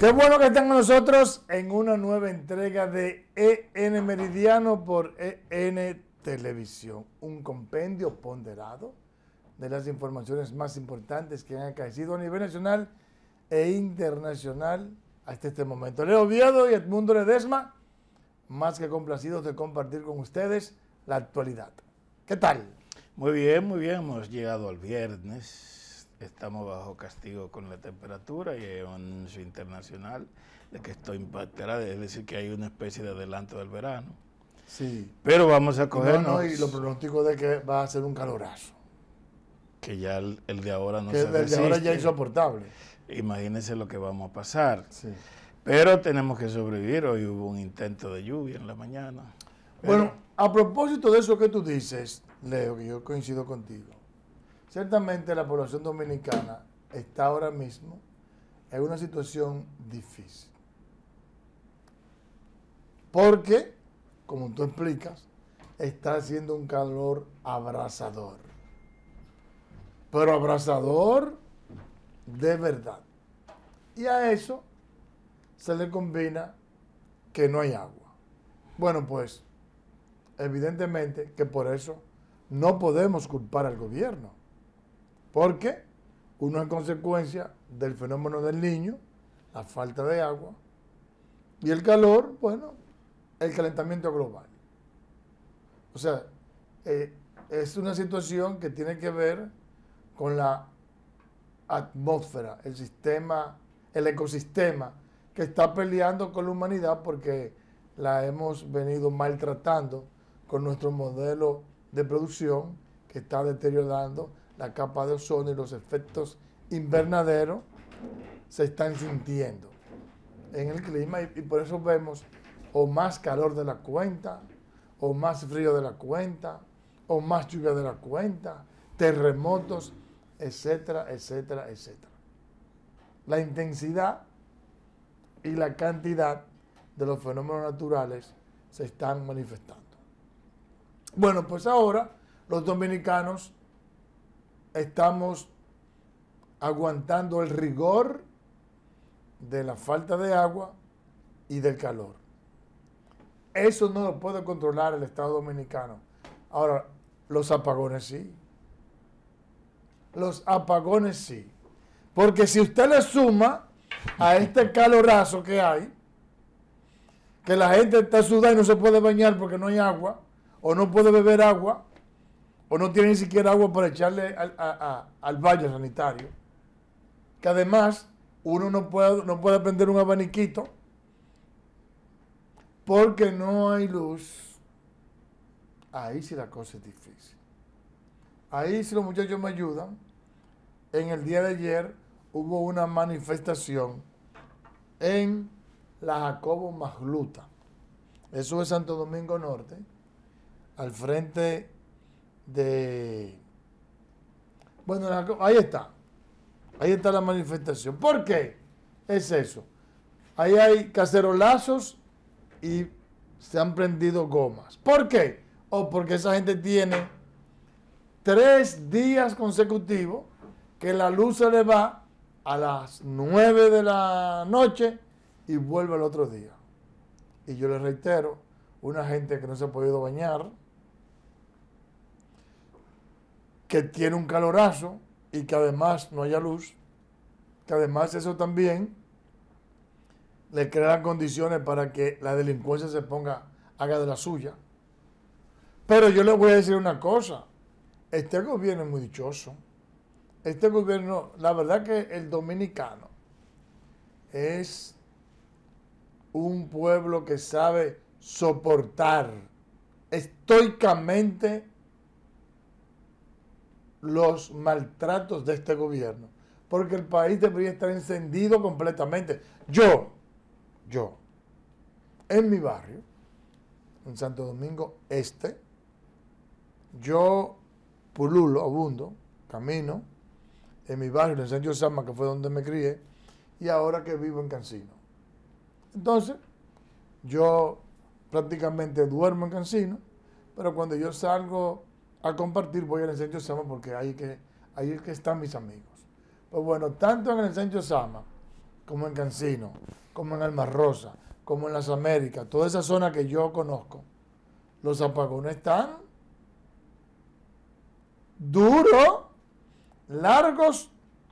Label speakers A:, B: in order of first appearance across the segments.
A: Qué bueno que están con nosotros en una nueva entrega de EN Meridiano por EN Televisión. Un compendio ponderado de las informaciones más importantes que han acaecido a nivel nacional e internacional hasta este momento. Leo Oviedo y Edmundo Ledesma, más que complacidos de compartir con ustedes la actualidad. ¿Qué tal?
B: Muy bien, muy bien. Hemos llegado al viernes estamos bajo castigo con la temperatura y es un anuncio internacional de que esto impactará, es decir, que hay una especie de adelanto del verano. Sí. Pero vamos a coger... y lo pronóstico de que va
A: a ser un calorazo.
B: Que ya el, de ahora no que el de ahora ya es insoportable. Imagínense lo que vamos a pasar. Sí. Pero tenemos que sobrevivir. Hoy hubo un
A: intento de lluvia en la mañana. Bueno, a propósito de eso que tú dices, Leo, que yo coincido contigo Ciertamente la población dominicana está ahora mismo en una situación difícil. Porque, como tú explicas, está haciendo un calor abrasador. Pero abrasador de verdad. Y a eso se le combina que no hay agua. Bueno, pues evidentemente que por eso no podemos culpar al gobierno porque uno es consecuencia del fenómeno del niño, la falta de agua, y el calor, bueno, el calentamiento global. O sea, eh, es una situación que tiene que ver con la atmósfera, el sistema, el ecosistema que está peleando con la humanidad porque la hemos venido maltratando con nuestro modelo de producción que está deteriorando la capa de ozono y los efectos invernaderos se están sintiendo en el clima y, y, por eso vemos o más calor de la cuenta, o más frío de la cuenta, o más lluvia de la cuenta, terremotos, etcétera, etcétera, etcétera. La intensidad y la cantidad de los fenómenos naturales se están manifestando. Bueno, pues ahora los dominicanos estamos aguantando el rigor de la falta de agua y del calor. Eso no lo puede controlar el Estado Dominicano. Ahora, los apagones sí. Los apagones sí. Porque si usted le suma a este calorazo que hay, que la gente está sudada y no se puede bañar porque no hay agua, o no puede beber agua, o no tiene ni siquiera agua para echarle al, valle sanitario. Que además uno no puede, no puede prender un abaniquito porque no hay luz. Ahí sí la cosa es difícil. Ahí sí los muchachos me ayudan, en el día de ayer hubo una manifestación en la Jacobo Magluta. Eso es Santo Domingo Norte, al frente de... Bueno, ahí está. Ahí está la manifestación. ¿Por qué? Es eso. Ahí hay cacerolazos y se han prendido gomas. ¿Por qué? O porque esa gente tiene tres días consecutivos que la luz se le va a las nueve de la noche y vuelve al otro día. Y yo les reitero, una gente que no se ha podido bañar, que tiene un calorazo y que además no haya luz, que además eso también le crea condiciones para que la delincuencia se ponga, haga de la suya. Pero yo le voy a decir una cosa, este gobierno es muy dichoso. Este gobierno, la verdad que el dominicano es un pueblo que sabe soportar estoicamente los maltratos de este gobierno, porque el país debería estar encendido completamente. Yo, yo, en mi barrio, en Santo Domingo Este, yo pululo, abundo, camino, en mi barrio, en San José Sama, que fue donde me crié, y ahora que vivo en Cancino. Entonces, yo prácticamente duermo en Cancino, pero cuando yo salgo a compartir voy al Ensancho Sama porque ahí, que, es que están mis amigos. Pues bueno, tanto en el Ensencho Sama como en Cancino, como en Alma Rosa, como en las Américas, toda esa zona que yo conozco, los apagones están duros, largos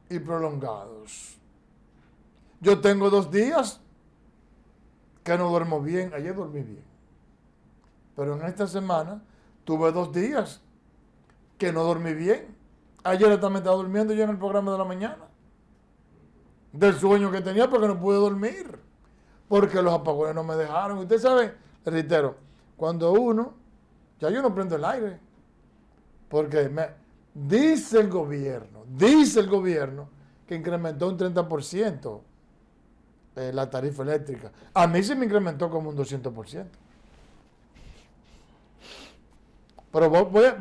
A: y prolongados. Yo tengo dos días que no duermo bien, ayer dormí bien, pero en esta semana tuve dos días que no dormí bien. Ayer también estaba durmiendo yo en el programa de la mañana. Del sueño que tenía porque no pude dormir. Porque los apagones no me dejaron. Usted sabe, reitero, cuando uno, ya yo no prendo el aire. Porque me, dice el gobierno, dice el gobierno que incrementó un 30% eh, la tarifa eléctrica. A mí se me incrementó como un 200%. Pero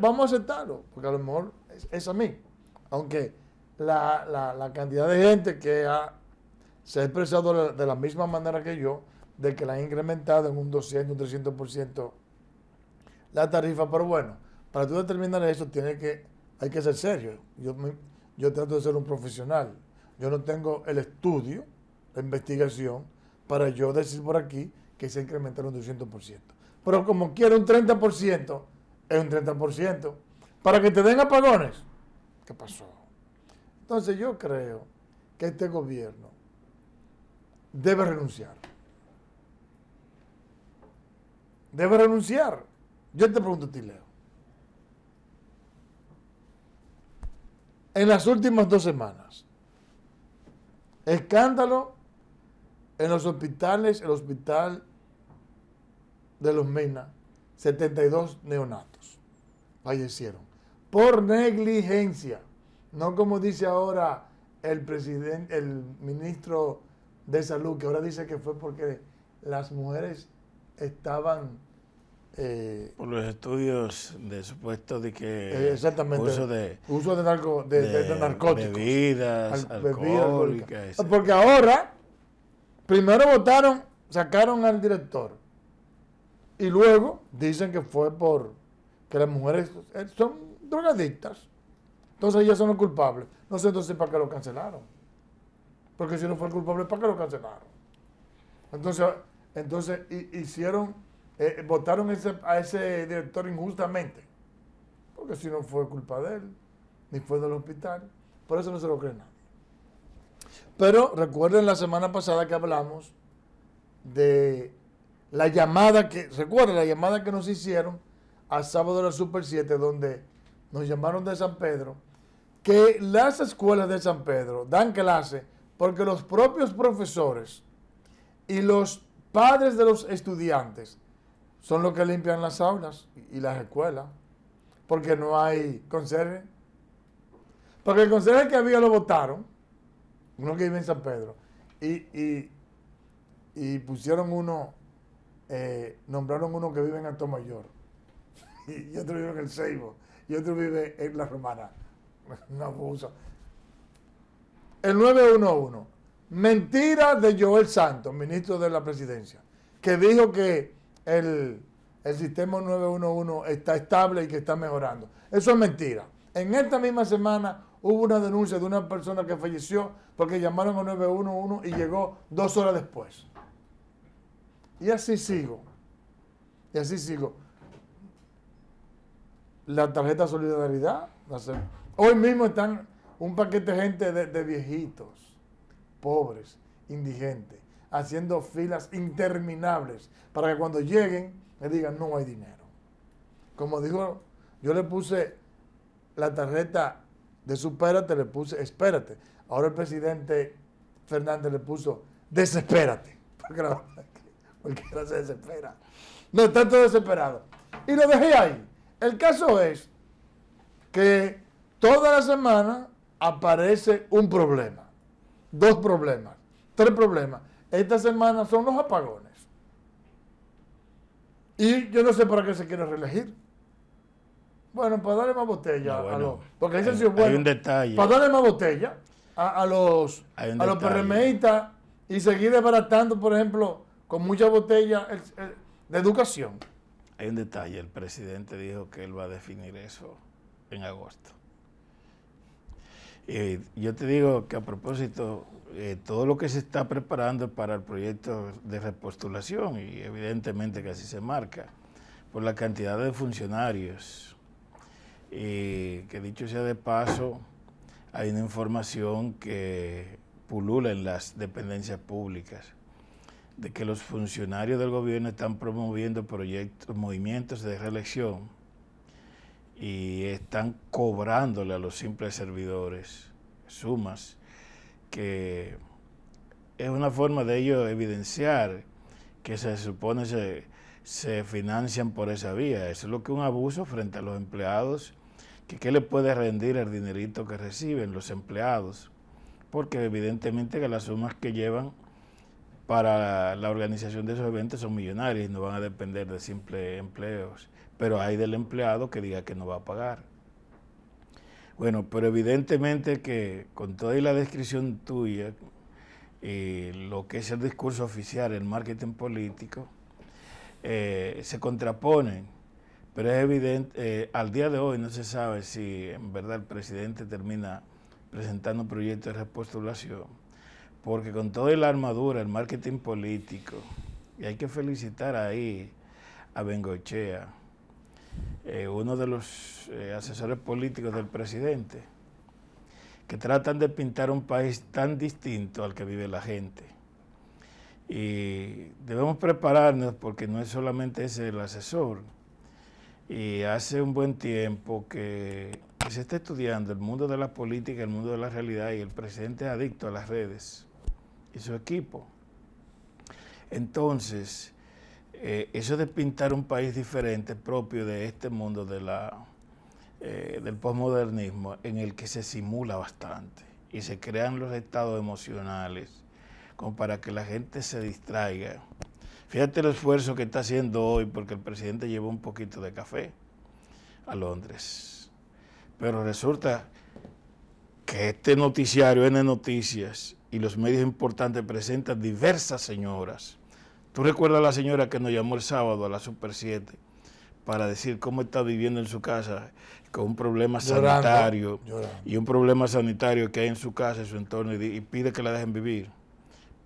A: vamos a aceptarlo, porque a lo mejor es, a mí. Aunque la, cantidad de gente que ha, se ha expresado de la misma manera que yo, de que la han incrementado en un 200, un 300% la tarifa, pero bueno, para tú determinar eso tiene que, hay que ser serio. Yo, yo trato de ser un profesional. Yo no tengo el estudio, la investigación, para yo decir por aquí que se ha incrementado un 200%. Pero como quiero un 30%, es un 30%. Para que te den apagones. ¿Qué pasó? Entonces yo creo que este gobierno debe renunciar. Debe renunciar. Yo te pregunto a ti, Leo. En las últimas dos semanas, escándalo en los hospitales, el hospital de los Mena, 72 neonatos fallecieron por negligencia, no como dice ahora el presidente, el ministro de salud, que ahora dice que fue porque las mujeres estaban eh,
B: por los estudios de supuesto de que eh, exactamente, uso de uso de, de, narcóticos
A: porque ahora primero votaron sacaron al director y luego dicen que fue por que las mujeres eh, son drogadictas. Entonces ellas son los culpables. No sé entonces para qué lo cancelaron. Porque si no fue el culpable, ¿para qué lo cancelaron? Entonces, entonces hicieron, eh, votaron a ese director injustamente. Porque si no fue culpa de él, ni fue del hospital. Por eso no se lo cree nadie. Pero recuerden la semana pasada que hablamos de la llamada que, recuerda la llamada que nos hicieron al sábado de la Super 7, donde nos llamaron de San Pedro, que las escuelas de San Pedro dan clase porque los propios profesores y los padres de los estudiantes son los que limpian las aulas y las escuelas, porque no hay conserje. Porque el conserje que había lo votaron, uno que vive en San Pedro, y, y pusieron uno eh, nombraron uno que vive en Alto Mayor, y otro vive en el Seibo, y otro vive en La Romana. No abuso. Pues, el 911, mentira de Joel Santos, ministro de la presidencia, que dijo que el, el sistema 911 está estable y que está mejorando. Eso es mentira. En esta misma semana hubo una denuncia de una persona que falleció porque llamaron al 911 y llegó dos horas después. Y así sigo. Y así sigo. La tarjeta de solidaridad. Hoy mismo están un paquete de gente de, viejitos, pobres, indigentes, haciendo filas interminables para que cuando lleguen me digan no hay dinero. Como digo, yo le puse la tarjeta de supérate, le puse espérate. Ahora el presidente Fernández le puso desespérate. Porque ahora se desespera. No está todo desesperado. Y lo dejé ahí. El caso es que toda la semana aparece un problema. Dos problemas. Tres problemas. Esta semana son los apagones. Y yo no sé para qué se quiere reelegir. Bueno, para darle más botella a los. Porque hay, es bueno, un detalle. Para darle más botella a, los, a y seguir desbaratando, por ejemplo, con mucha botella de educación.
B: Hay un detalle, el presidente dijo que él va a definir eso en agosto. Eh, yo te digo que a propósito, eh, todo lo que se está preparando para el proyecto de repostulación, y evidentemente que así se marca, por la cantidad de funcionarios, y eh, que dicho sea de paso, hay una información que pulula en las dependencias públicas de que los funcionarios del gobierno están promoviendo proyectos, movimientos de reelección y están cobrándole a los simples servidores sumas que es una forma de ellos evidenciar que se supone se, se financian por esa vía. Eso es lo que un abuso frente a los empleados, que qué le puede rendir el dinerito que reciben los empleados, porque evidentemente que las sumas que llevan para la organización de esos eventos son millonarios y no van a depender de simples empleos. Pero hay del empleado que diga que no va a pagar. Bueno, pero evidentemente que con toda la descripción tuya, y eh, lo que es el discurso oficial, el marketing político, eh, se contraponen. Pero es evidente, eh, al día de hoy no se sabe si en verdad el presidente termina presentando un proyecto de repostulación porque con toda la armadura, el marketing político, y hay que felicitar ahí a Bengochea, eh, uno de los eh, asesores políticos del presidente, que tratan de pintar un país tan distinto al que vive la gente. Y debemos prepararnos porque no es solamente ese el asesor. Y hace un buen tiempo que se está estudiando el mundo de la política, el mundo de la realidad y el presidente es adicto a las redes su equipo. Entonces, eh, eso de pintar un país diferente propio de este mundo de eh, del posmodernismo, en el que se simula bastante y se crean los estados emocionales como para que la gente se distraiga. Fíjate el esfuerzo que está haciendo hoy porque el presidente llevó un poquito de café a Londres. Pero resulta que este noticiario N Noticias y los medios importantes presentan diversas señoras. ¿Tú recuerdas a la señora que nos llamó el sábado a la Super 7 para decir cómo está viviendo en su casa con un problema sanitario y un problema sanitario que hay en su casa, en su entorno, y, pide que la dejen vivir?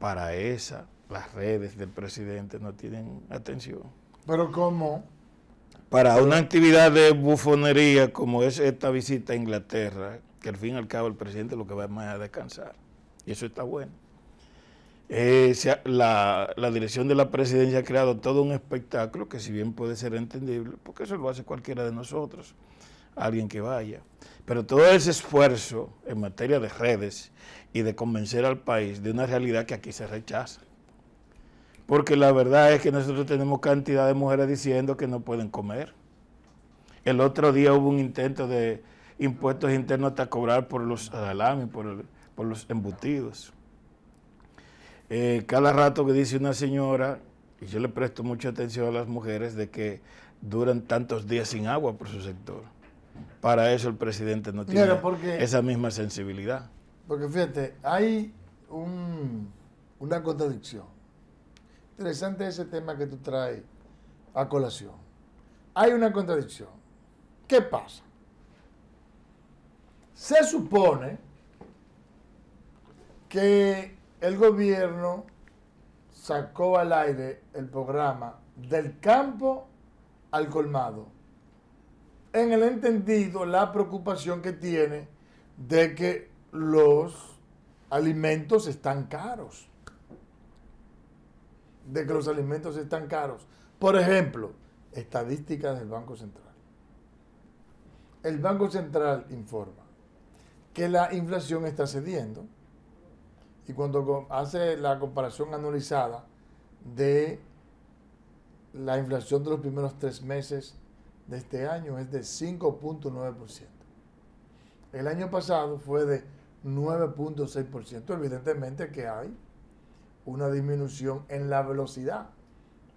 B: Para esa, las redes del presidente no tienen atención.
A: ¿Pero cómo? Para una
B: actividad de bufonería como es esta visita a Inglaterra, que al fin y al cabo el presidente lo que va es más a descansar. Y eso está bueno. Eh, la, dirección de la presidencia ha creado todo un espectáculo que si bien puede ser entendible, porque eso lo hace cualquiera de nosotros, alguien que vaya. Pero todo ese esfuerzo en materia de redes y de convencer al país de una realidad que aquí se rechaza. Porque la verdad es que nosotros tenemos cantidad de mujeres diciendo que no pueden comer. El otro día hubo un intento de impuestos internos hasta cobrar por los salami, por el, por los embutidos. Eh, cada rato que dice una señora, y yo le presto mucha atención a las mujeres, de que duran tantos días sin agua por su sector. Para eso el presidente no tiene esa misma sensibilidad.
A: Porque fíjate, hay una contradicción. Interesante ese tema que tú traes a colación. Hay una contradicción. ¿Qué pasa? Se supone que el gobierno sacó al aire el programa del campo al colmado, en el entendido la preocupación que tiene de que los alimentos están caros, de que los alimentos están caros. Por ejemplo, estadísticas del Banco Central. El Banco Central informa que la inflación está cediendo y cuando hace la comparación anualizada de la inflación de los primeros tres meses de este año es de 5.9%. El año pasado fue de 9.6%. Evidentemente que hay una disminución en la velocidad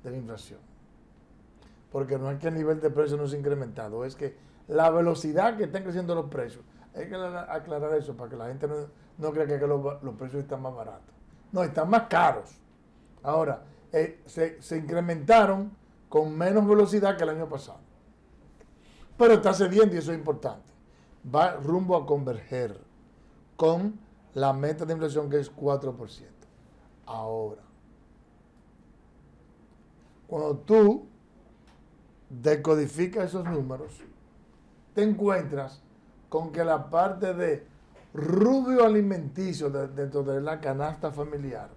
A: de la inflación. Porque no es que el nivel de precios no se ha incrementado, es que la velocidad que están creciendo los precios hay que aclarar eso para que la gente no, crea que los, precios están más baratos. No, están más caros. Ahora, eh, se, se incrementaron con menos velocidad que el año pasado. Pero está cediendo y eso es importante. Va rumbo a converger con la meta de inflación que es 4%. Ahora, cuando tú decodificas esos números, te encuentras con que la parte de rubio alimenticio dentro de la canasta familiar,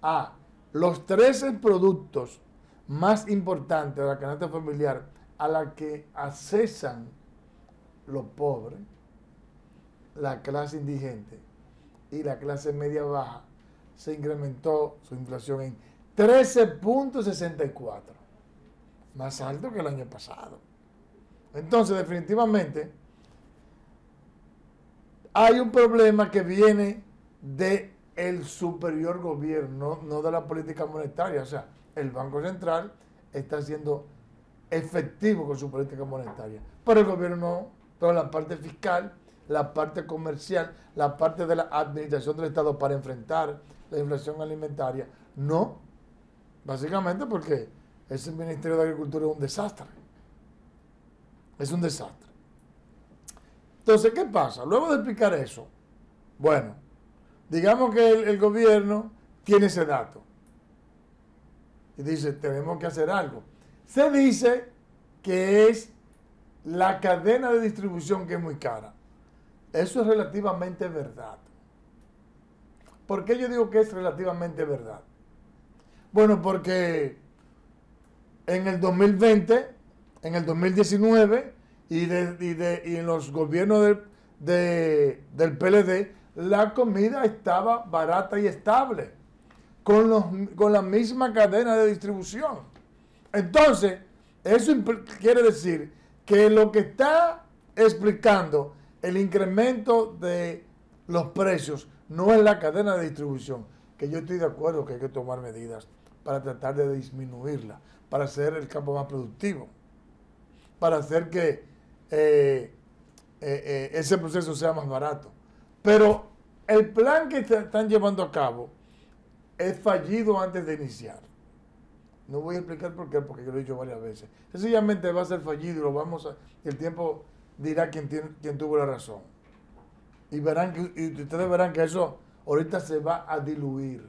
A: a los 13 productos más importantes de la canasta familiar a la que accesan los pobres, la clase indigente y la clase media baja, se incrementó su inflación en 13.64, más alto que el año pasado. Entonces, definitivamente, hay un problema que viene de el superior gobierno, no de la política monetaria. O sea, el Banco Central está siendo efectivo con su política monetaria, pero el gobierno Toda la parte fiscal, la parte comercial, la parte de la administración del Estado para enfrentar la inflación alimentaria, no. Básicamente porque ese Ministerio de Agricultura es un desastre. Es un desastre. Entonces, ¿qué pasa? Luego de explicar eso, bueno, digamos que el, gobierno tiene ese dato y dice, tenemos que hacer algo. Se dice que es la cadena de distribución que es muy cara. Eso es relativamente verdad. ¿Por qué yo digo que es relativamente verdad? Bueno, porque en el 2020, en el 2019, y, y, en los gobiernos del, de, PLD, la comida estaba barata y estable, con, con la misma cadena de distribución. Entonces, eso quiere decir que lo que está explicando el incremento de los precios no es la cadena de distribución, que yo estoy de acuerdo que hay que tomar medidas para tratar de disminuirla, para hacer el campo más productivo, para hacer que eh, eh, eh, ese proceso sea más barato. Pero el plan que están llevando a cabo es fallido antes de iniciar. No voy a explicar por qué, porque yo lo he dicho varias veces. Sencillamente va a ser fallido y vamos a, el tiempo dirá quién, tiene, quién tuvo la razón. Y, verán que, ustedes verán que eso ahorita se va a diluir.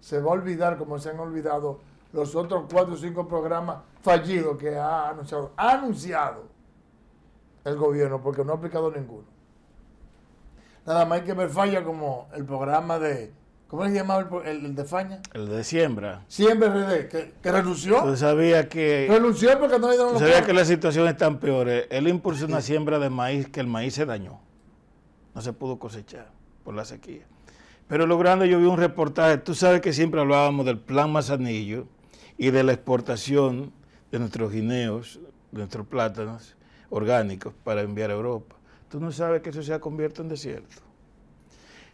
A: Se va a olvidar como se han olvidado los otros cuatro o cinco programas fallidos que Ha anunciado el gobierno porque no ha aplicado ninguno. Nada más hay que ver falla como el programa de... ¿Cómo le llamaba el, de Faña?
B: El de Siembra.
A: Siembra RD, que, que renunció.
B: porque sabía que... Renunció porque no le que la situación es tan peor. Él impulsó una siembra de maíz que el maíz se dañó. No se pudo cosechar por la sequía. Pero logrando yo vi un reportaje. Tú sabes que siempre hablábamos del plan Mazanillo y de la exportación de nuestros guineos, de nuestros plátanos orgánicos para enviar a Europa. Tú no sabes que eso se ha convierto en desierto.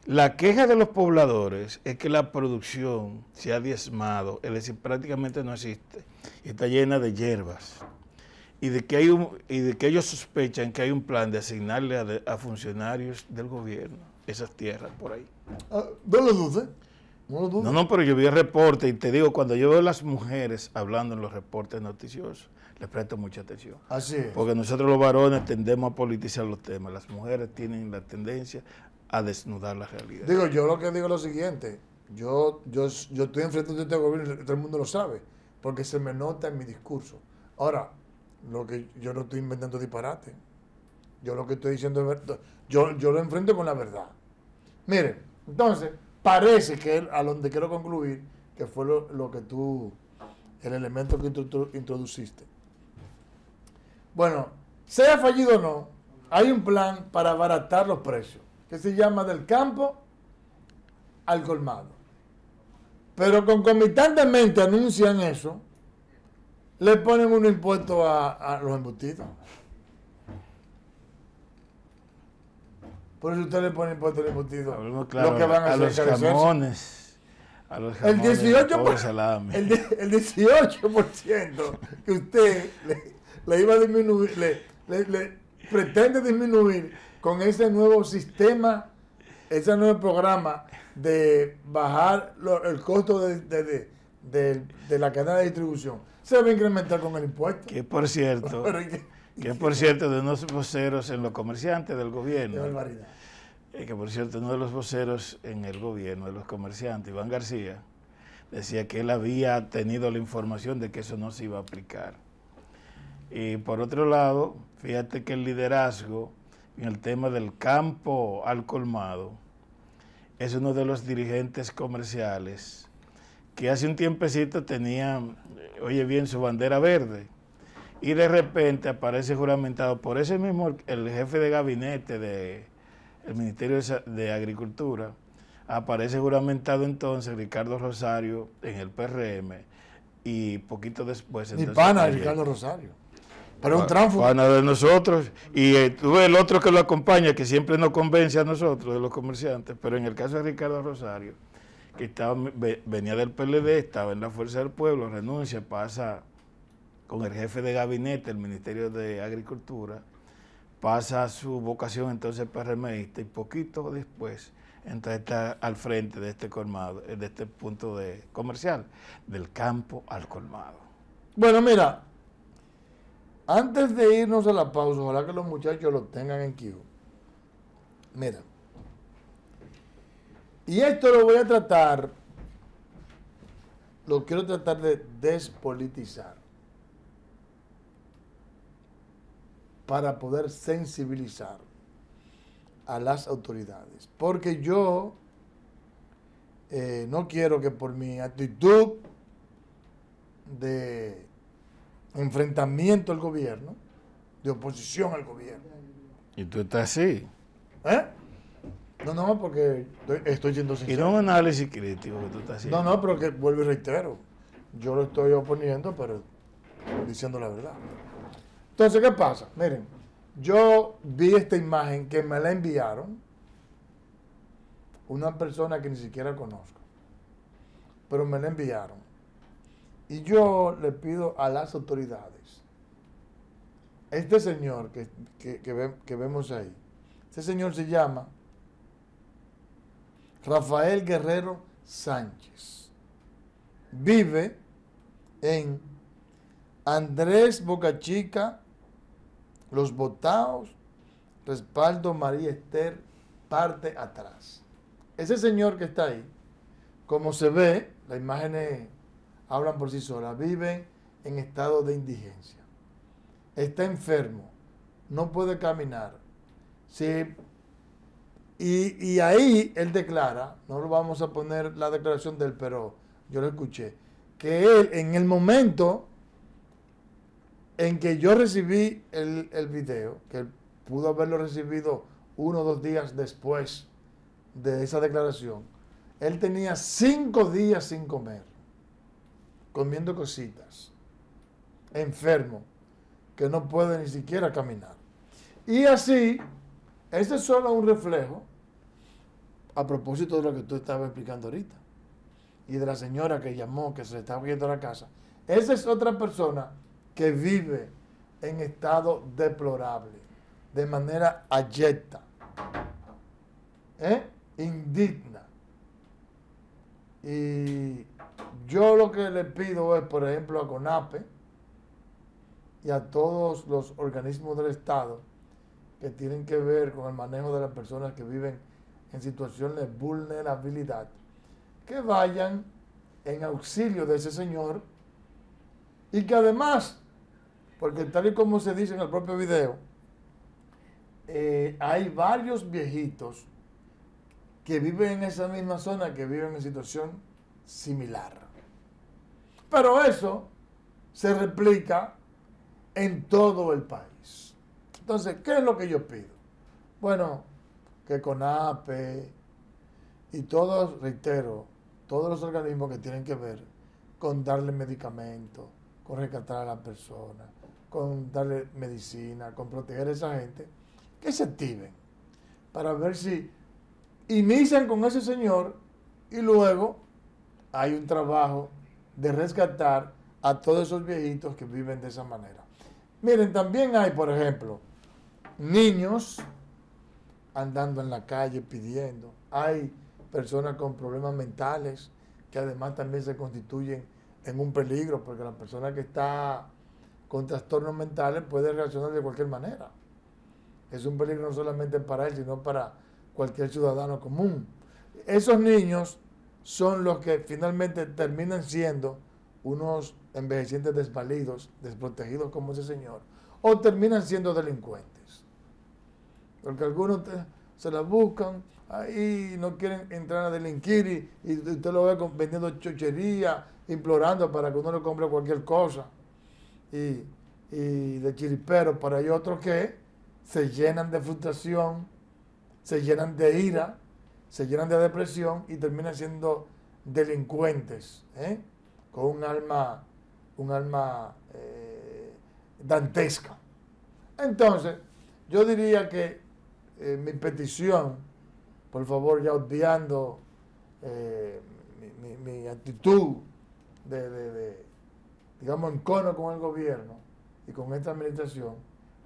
B: La queja de los pobladores es que la producción se ha diezmado, es decir, prácticamente no existe, está llena de hierbas. Y de, que hay y de que ellos sospechan que hay un plan de asignarle a, funcionarios del gobierno esas tierras por ahí.
A: Ah, no lo No, no, no,
B: pero yo vi el reporte y te digo, cuando yo veo las mujeres hablando en los reportes noticiosos, le presto mucha atención. Así es. Porque nosotros los varones tendemos a politizar los temas,
A: las mujeres tienen la tendencia a desnudar la realidad. Digo, yo lo que digo es lo siguiente, yo, yo, estoy enfrente de este gobierno y todo el mundo lo sabe, porque se me nota en mi discurso. Ahora, lo que yo no estoy inventando disparate. Yo lo que estoy diciendo es verdad. Yo, lo enfrento con la verdad. Miren, entonces, parece que a donde quiero concluir, que fue lo, que tú, el elemento que introduciste. Bueno, sea fallido o no, hay un plan para abaratar los precios, que se llama del campo al colmado. Pero concomitantemente anuncian eso, le ponen un impuesto a, los embutidos. Por eso usted le pone impuesto al embutido. lo a, los jamones.
B: A los jamones el 18%, el,
A: el 18 que usted le, le iba a disminuir, le, le, pretende disminuir con ese nuevo sistema, ese nuevo programa de bajar el costo de, de, de, la cadena de distribución. Se va a incrementar con el impuesto.
B: Que por cierto, que por cierto, de unos voceros en los comerciantes del gobierno. Eh, que por cierto, uno de los voceros en el gobierno de los comerciantes, Iván García, decía que él había tenido la información de que eso no se iba a aplicar. Y por otro lado, fíjate que el liderazgo en el tema del campo al colmado es uno de los dirigentes comerciales que hace un tiempecito tenía, oye bien, su bandera verde. Y de repente aparece juramentado por ese mismo, el jefe de gabinete del Ministerio de Agricultura, aparece juramentado entonces Ricardo Rosario en el PRM y poquito después... Mi pana, Ricardo Rosario para un tránfugo. A de nosotros. Y eh, tuve el otro que lo acompaña, que siempre nos convence a nosotros, de los comerciantes. Pero en el caso de Ricardo Rosario, que estaba, venía del PLD, estaba en la Fuerza del Pueblo, renuncia, pasa con el jefe de gabinete del Ministerio de Agricultura, pasa su vocación entonces PRMista y poquito después entra está al frente de este colmado, eh, de este punto de comercial, del campo al colmado. Bueno, mira,
A: antes de irnos a la pausa, ojalá que los muchachos lo tengan en Kio. Mira. Y esto lo voy a tratar, lo quiero tratar de despolitizar. Para poder sensibilizar a las autoridades. Porque yo eh, no quiero que por mi actitud de enfrentamiento al gobierno, de oposición al gobierno. ¿Y tú estás así? ¿Eh? No, no, porque estoy, yendo sin Y no un análisis crítico que tú estás haciendo. No, no, pero que vuelvo y reitero. Yo lo estoy oponiendo, pero diciendo la verdad. Entonces, ¿qué pasa? Miren, yo vi esta imagen que me la enviaron una persona que ni siquiera conozco, pero me la enviaron y yo le pido a las autoridades, este señor que, vemos ahí, este señor se llama Rafael Guerrero Sánchez. Vive en Andrés Bocachica, Los Botados, Respaldo María Esther, parte atrás. Ese señor que está ahí, como se ve, la imagen es hablan por sí solas, viven en estado de indigencia. Está enfermo, no puede caminar. Y, ahí él declara, no lo vamos a poner la declaración del pero, yo lo escuché, que él en el momento en que yo recibí el, el video, que pudo haberlo recibido uno o dos días después de esa declaración, él tenía cinco días sin comer comiendo cositas, enfermo, que no puede ni siquiera caminar. Y así, ese es solo un reflejo a propósito de lo que tú estabas explicando ahorita y de la señora que llamó, que se le está a la casa. Esa es otra persona que vive en estado deplorable, de manera ayecta, ¿eh? indigna. Y yo lo que le pido es, por ejemplo, a CONAPE y a todos los organismos del Estado que tienen que ver con el manejo de las personas que viven en situaciones de vulnerabilidad, que vayan en auxilio de ese señor y que además, porque tal y como se dice en el propio video, eh, hay varios viejitos que viven en esa misma zona, que viven en situación similar. Pero eso se replica en todo el país. Entonces, ¿qué es lo que yo pido? Bueno, que CONAPE y todos, reitero, todos los organismos que tienen que ver con darle medicamento, con rescatar a la persona, con darle medicina, con proteger a esa gente, que se activen para ver si inician con ese señor y luego hay un trabajo de rescatar a todos esos viejitos que viven de esa manera. Miren, también hay, por ejemplo, niños andando en la calle pidiendo. Hay personas con problemas mentales que además también se constituyen en un peligro porque la persona que está con trastornos mentales puede reaccionar de cualquier manera. Es un peligro no solamente para él, sino para cualquier ciudadano común. Esos niños son los que finalmente terminan siendo unos envejecientes desvalidos, desprotegidos como ese señor, o terminan siendo delincuentes. Porque algunos se las buscan ahí, no quieren entrar a delinquir y, usted lo ve vendiendo chochería, implorando para que uno le compre cualquier cosa. Y, y de chiriperos, pero hay otros que se llenan de frustración, se llenan de ira se llenan de depresión y terminan siendo delincuentes, ¿eh? con un alma, un alma eh, dantesca. Entonces, yo diría que eh, mi petición, por favor, ya obviando mi, actitud de, digamos, en cono con el gobierno y con esta administración,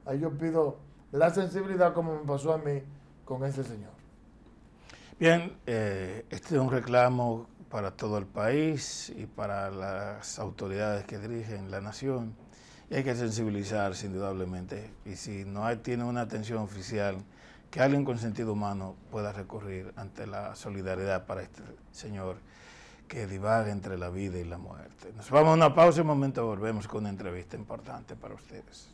A: ahí yo pido la sensibilidad como me pasó a mí con este señor.
B: Bien, eh, este es un reclamo para todo el país y para las autoridades que dirigen la nación. hay que sensibilizarse indudablemente. Y si no hay, tiene una atención oficial, que alguien con sentido humano pueda recurrir ante la solidaridad para este señor que divaga entre la vida y la muerte. Nos vamos a una pausa y un momento volvemos con una entrevista importante para ustedes.